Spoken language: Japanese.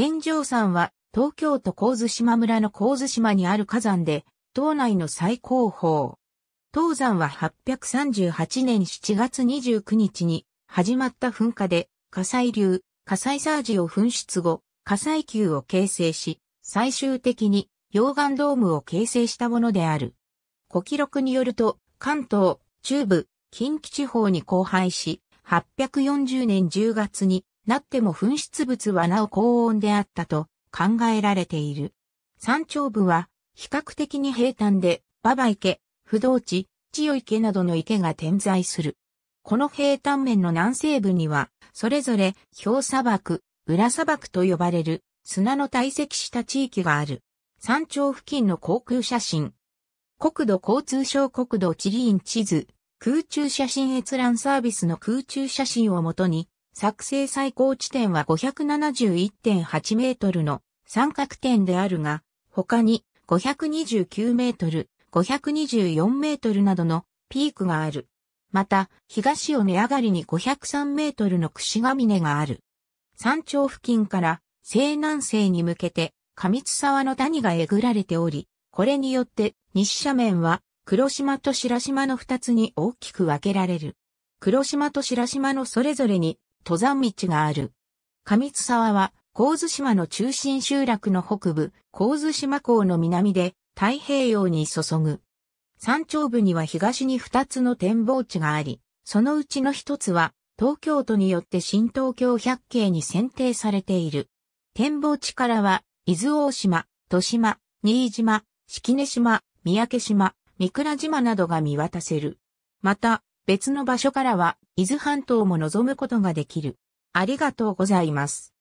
天井山は東京都神津島村の神津島にある火山で、島内の最高峰。東山は838年7月29日に始まった噴火で、火砕流、火災サージを噴出後、火災球を形成し、最終的に溶岩ドームを形成したものである。古記録によると、関東、中部、近畿地方に荒廃し、840年10月になっても噴出物はなお高温であったと考えられている。山頂部は比較的に平坦で、馬場池、不動地、千代池などの池が点在する。この平坦面の南西部には、それぞれ氷砂漠、裏砂漠と呼ばれる砂の堆積した地域がある。山頂付近の航空写真。国土交通省国土地理院地図、空中写真閲覧サービスの空中写真をもとに、作成最高地点は571.8メートルの三角点であるが、他に529メートル、524メートルなどのピークがある。また、東を根上がりに503メートルの串ヶ峰がある。山頂付近から西南西に向けて上津沢の谷がえぐられており、これによって西斜面は黒島と白島の二つに大きく分けられる。黒島と白島のそれぞれに登山道がある。上津沢は、神津島の中心集落の北部、神津島港の南で太平洋に注ぐ。山頂部には東に2つの展望地があり、そのうちの1つは、東京都によって新東京百景に選定されている。展望地からは、伊豆大島、豊島、新島、式根島、三宅島、三倉島などが見渡せる。また、別の場所からは、伊豆半島も望むことができる。ありがとうございます。